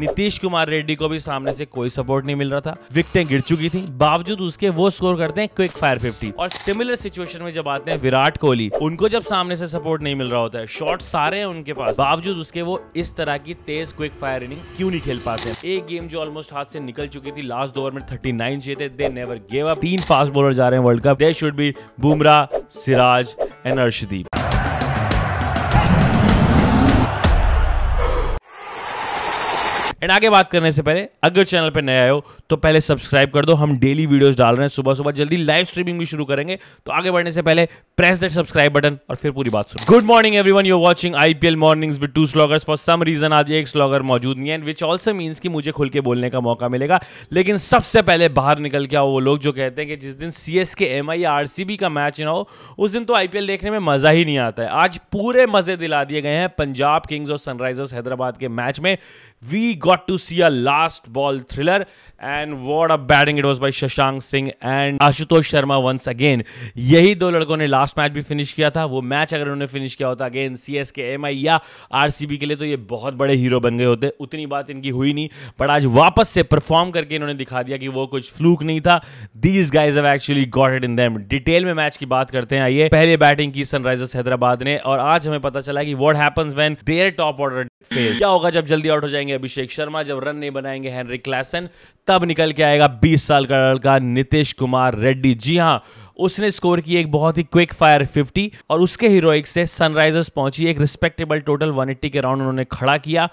नीतीश कुमार रेड्डी को भी सामने से कोई सपोर्ट नहीं मिल रहा था विकटें गिर चुकी थी बावजूद उसके वो स्कोर करते हैं क्विक फायर फिफ्टी और सिमिलर सिचुएशन में जब आते हैं विराट कोहली उनको जब सामने से सपोर्ट नहीं मिल रहा होता है शॉट सारे हैं उनके पास बावजूद उसके वो इस तरह की तेज क्विक फायर इनिंग क्यों नहीं खेल पाते एक गेम जो ऑलमोस्ट हाथ से निकल चुकी थी लास्ट ओवर में थर्टी नाइन जीते दे नेवर गेव अप तीन फास्ट बॉलर जा रहे हैं world cup they should be Bumrah Siraj and Arshdeep and आगे बात करने से पहले अगर चैनल पर नए आए हो तो पहले सब्सक्राइब कर दो हम डेली वीडियोस डाल रहे हैं सुबह सुबह जल्दी लाइव स्ट्रीमिंग भी शुरू करेंगे तो आगे बढ़ने से पहले प्रेस दैट सब्सक्राइब बटन और फिर पूरी बात सुनो good morning everyone you watching IPL mornings with two sloggers for some reason आज एक स्लॉगर मौजूद नहीं है एंड विच ऑल्सो मीन्स की मुझे खुल के बोलने का मौका मिलेगा लेकिन सबसे पहले बाहर निकल के आओ वो लोग जो कहते हैं कि जिस दिन C S K M I R C B का मैच ना हो उस दिन तो आईपीएल देखने में मजा ही नहीं आता है आज पूरे मजे दिला दिए गए हैं पंजाब किंग्स और सनराइजर्स हैदराबाद के मैच में we got got to see a last ball thriller and what a batting it was by Shashank Singh and Ashutosh Sharma once again यही दो लड़कों ने लास्ट मैच भी फिनिश किया था वो मैच अगर उन्होंने फिनिश किया होता again C S K M I या आर सी बी के लिए तो ये बहुत बड़े हीरो बन गए होते उतनी बात इनकी हुई नहीं बट आज वापस से परफॉर्म करके इन्होंने दिखा दिया कि वो कुछ फ्लूक नहीं था these guys have actually got it in them detail में मैच की बात करते हैं आइए पहले बैटिंग की सनराइजर्स हैदराबाद ने और आज हमें पता चला कि what happens when their top order fail क्या होगा जब जल्दी आउट हो जाएंगे अभिषेक शर्मा शर्मा जब रन नहीं बनाएंगे हेनरी क्लासन तब निकल के आएगा 20 साल का लड़का नितिश कुमार रेड्डी जी हाँ उसने स्कोर की एक बहुत ही क्विक फायर 50 और उसके हीरोइक से सनराइजर्स पहुंची एक रिस्पेक्टेबल टोटल 180 के राउंड उन्होंने खड़ा किया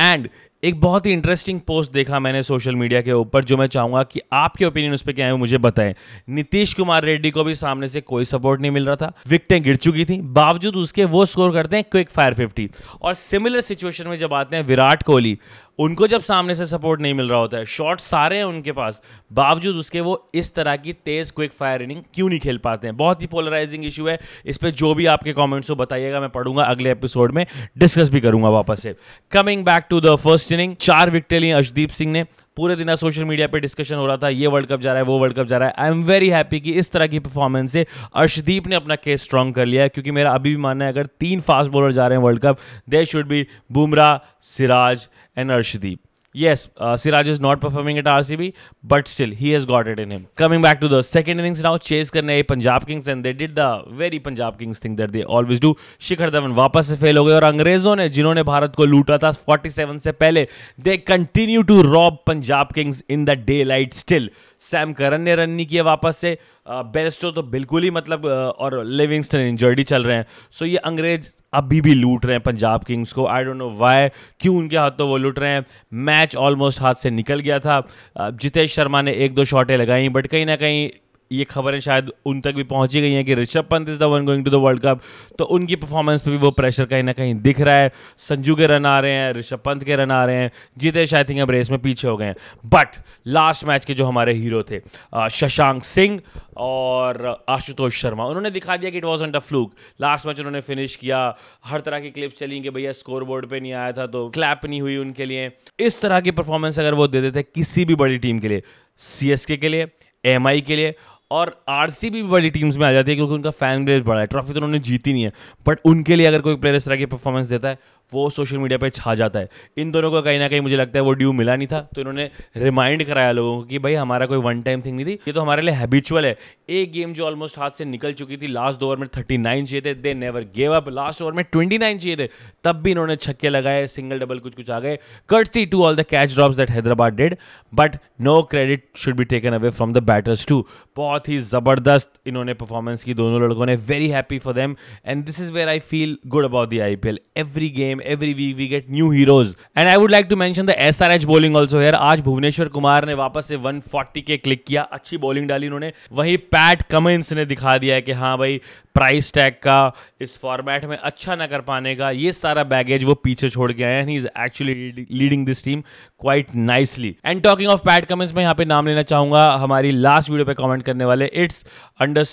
एंड एक बहुत ही इंटरेस्टिंग पोस्ट देखा मैंने सोशल मीडिया के ऊपर जो मैं चाहूंगा कि आपके ओपिनियन उस पर क्या है मुझे बताएं नीतीश कुमार रेड्डी को भी सामने से कोई सपोर्ट नहीं मिल रहा था विकटें गिर चुकी थी बावजूद उसके वो स्कोर करते हैं क्विक फायर 50 और सिमिलर सिचुएशन में जब आते हैं विराट कोहली उनको जब सामने से सपोर्ट नहीं मिल रहा होता है शॉट सारे हैं उनके पास बावजूद उसके वो इस तरह की तेज़ क्विक फायर इनिंग क्यों नहीं खेल पाते हैं बहुत ही पोलराइजिंग इशू है इस पर जो भी आपके कॉमेंट्स हो बताइएगा मैं पढ़ूंगा अगले एपिसोड में डिस्कस भी करूंगा वापस से coming back to the first inning चार विकटें ली अशदीप सिंह ने पूरे दिन सोशल मीडिया पे डिस्कशन हो रहा था ये वर्ल्ड कप जा रहा है वो वर्ल्ड कप जा रहा है आई एम वेरी हैप्पी कि इस तरह की परफॉर्मेंस से अर्शदीप ने अपना केस स्ट्रॉन्ग कर लिया है क्योंकि मेरा अभी भी मानना है अगर तीन फास्ट बॉलर जा रहे हैं world cup they should be Bumrah Siraj and Arshdeep yes, uh, Siraj is not performing at RCB, but still he has got it in him. Coming back to the second innings now, chase करने आई punjab kings and they did the very punjab kings thing that they always do shikhar dhawan वापस से fail हो गए और अंग्रेजों ने जिन्होंने भारत को लूटा था 47 से पहले they continue to rob punjab kings in the daylight still still Sam Curran ने रन नहीं किया वापस से बेस्टो तो बिल्कुल ही मतलब और लिविंगस्टन इंजर्ड ही चल रहे हैं सो so, ये अंग्रेज अभी भी लूट रहे हैं पंजाब किंग्स को आई डोंट नो वाई क्यों उनके हाथों तो वो लूट रहे हैं मैच ऑलमोस्ट हाथ से निकल गया था जितेश शर्मा ने एक दो शॉटें लगाई बट कहीं ना कहीं ये खबरें शायद उन तक भी पहुंची गई हैं कि Rishabh Pant is the one going to the world cup तो उनकी परफॉर्मेंस पे भी वो प्रेशर कहीं ना कहीं दिख रहा है संजू के रन आ रहे हैं ऋषभ पंत के रन आ रहे हैं जीते शायद थिंक अब रेस में पीछे हो गए हैं बट लास्ट मैच के जो हमारे हीरो थे शशांक सिंह और आशुतोष शर्मा उन्होंने दिखा दिया कि it was on the fluke last match उन्होंने फिनिश किया हर तरह की क्लिप्स चली कि भैया स्कोर बोर्ड पर नहीं आया था तो क्लैप नहीं हुई उनके लिए इस तरह की परफॉर्मेंस अगर वो दे देते किसी भी बड़ी टीम के लिए सी के लिए एम के लिए और आर भी बड़ी टीम्स में आ जाती है क्योंकि उनका फैन बेस बड़ा है ट्रॉफी तो उन्होंने जीती नहीं है बट उनके लिए अगर कोई प्लेयर इस तरह की परफॉर्मेंस देता है वो सोशल मीडिया पे छा जाता है इन दोनों को कहीं ना कहीं मुझे लगता है वो ड्यू मिला नहीं था तो इन्होंने रिमाइंड कराया लोगों को कि भाई हमारा कोई वन टाइम थिंग नहीं थी ये तो हमारे लिए हैबिचुअल है एक गेम जो ऑलमोस्ट हाथ से निकल चुकी थी लास्ट ओवर में थर्टी नाइन चाहिए थे they never gave up last over में ट्वेंटी नाइन चाहिए थे तब भी इन्होंने छक्के लगाए सिंगल डबल कुछ कुछ आ गए courtesy to all the catch drops that Hyderabad did but no credit should be taken away from the batters too बहुत ही ज़बरदस्त इन्होंने परफॉर्मेंस की दोनों लड़कों ने very happy for them and this is where I feel good about the I every game game. Every week we get new heroes. And I would like to mention the SRH bowling also here. आज भुवनेश्वर कुमार ने वापस से 140 के click किया अच्छी bowling डाली उन्होंने वहीं पैट कमिंस ने दिखा दिया है कि हाँ भाई प्राइस टैग का इस फॉर्मेट में अच्छा ना कर पाने का ये सारा बैगेज वो पीछे छोड़ के आए हैं he is actually leading this team quite nicely and talking of Pat Cummins मैं यहाँ पे नाम लेना चाहूंगा हमारी लास्ट वीडियो पे कमेंट करने वाले इट्स अंडर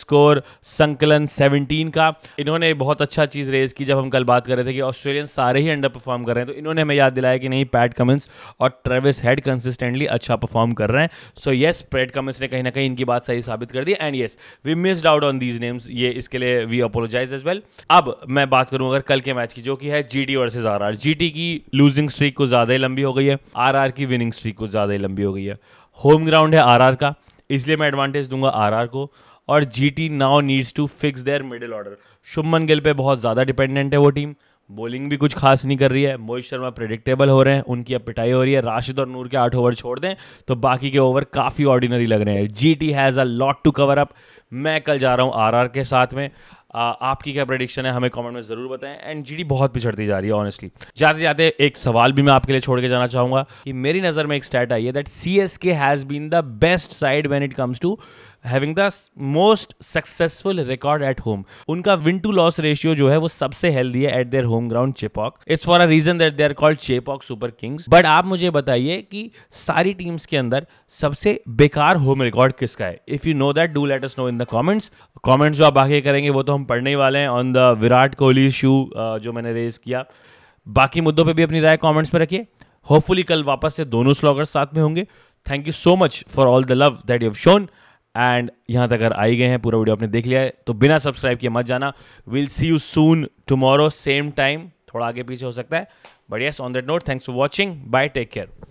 संकलन सेवनटीन का इन्होंने बहुत अच्छा चीज रेज की जब हम कल बात कर रहे थे कि ऑस्ट्रेलियन सारे सारे ही अंडर परफॉर्म कर रहे हैं तो इन्होंने हमें याद दिलाया कि नहीं पैट कमिंस और ट्रेविस हेड कंसिस्टेंटली अच्छा परफॉर्म कर रहे हैं सो येस पैट कमिंस ने कहीं ना कहीं इनकी बात सही साबित कर दी and yes we missed out on these names ये इसके लिए वी अपोलोजाइज एज वेल अब मैं बात करूँ अगर कल के मैच की जो कि है G T versus R R G T की लूजिंग स्ट्रीक को ज़्यादा ही लंबी हो गई है आर आर की विनिंग स्ट्रीक को ज़्यादा ही लंबी हो गई है होम ग्राउंड है आर आर का इसलिए मैं एडवांटेज दूंगा आर आर को और G T now needs to fix their middle order Shubman Gill पे बहुत ज़्यादा डिपेंडेंट है वो टीम बॉलिंग भी कुछ खास नहीं कर रही है मोहित शर्मा प्रेडिक्टेबल हो रहे हैं उनकी अब पिटाई हो रही है राशिद और नूर के आठ ओवर छोड़ दें तो बाकी के ओवर काफ़ी ऑर्डिनरी लग रहे हैं G T has a lot to cover up मैं कल जा रहा हूँ आर आर के साथ में आ, आपकी क्या प्रडिक्शन है हमें कमेंट में ज़रूर बताएं एंड जीडी बहुत पिछड़ती जा रही है ऑनेस्टली जाते जाते एक सवाल भी मैं आपके लिए छोड़ के जाना चाहूँगा कि मेरी नज़र में एक स्टैट आई है that C S K has been the best side when it comes to having the most successful record at home उनका विन टू लॉस रेशियो जो है वो सबसे हेल्दी है at their home ground Chepauk it's for a reason that they are called Chepauk Super Kings but आप मुझे बताइए कि सारी टीम्स के अंदर सबसे बेकार होम रिकॉर्ड किसका है if you know that do let us know in the comments comments जो आप आगे करेंगे वो तो हम पढ़ने वाले हैं on the Virat Kohli issue जो मैंने रेज किया बाकी मुद्दों पर भी अपनी राय कॉमेंट्स में रखिए होपफुली कल वापस से दोनों स्लॉगर्स साथ में होंगे thank you so much for all the love that you have shown and यहां तक अगर आई गए हैं पूरा वीडियो आपने देख लिया है तो बिना सब्सक्राइब किए मत जाना will see you soon tomorrow same time थोड़ा आगे पीछे हो सकता है but yes on that note thanks for watching bye take care